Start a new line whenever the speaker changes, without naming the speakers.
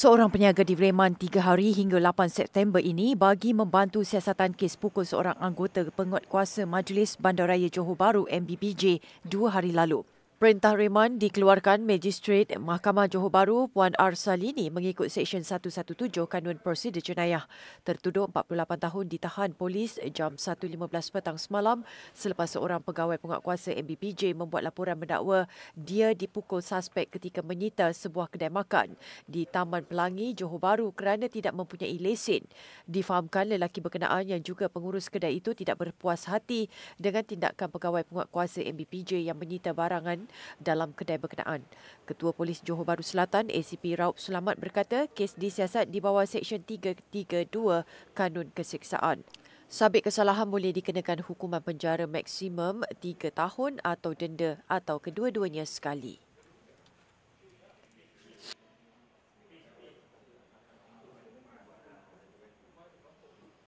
Seorang peniaga di Reman tiga hari hingga 8 September ini bagi membantu siasatan kes pukul seorang anggota kuasa Majlis Bandaraya Johor Bahru (MBPJ) dua hari lalu. Perintah reman dikeluarkan Magistrat Mahkamah Johor Bahru Puan R. Salini mengikut Seksyen 117 Kanun Prosedur Jenayah. Tertuduh 48 tahun ditahan polis jam 1.15 petang semalam selepas seorang pegawai penguatkuasa MBPJ membuat laporan mendakwa dia dipukul suspek ketika menyita sebuah kedai makan di Taman Pelangi, Johor Bahru kerana tidak mempunyai lesen. Difahamkan lelaki berkenaan yang juga pengurus kedai itu tidak berpuas hati dengan tindakan pegawai penguatkuasa MBPJ yang menyita barangan dalam kedai berkenaan. Ketua Polis Johor Baru Selatan ACP Raup Selamat berkata kes disiasat di bawah Seksyen 332 Kanun Keseksaan. Sabit kesalahan boleh dikenakan hukuman penjara maksimum 3 tahun atau denda atau kedua-duanya sekali.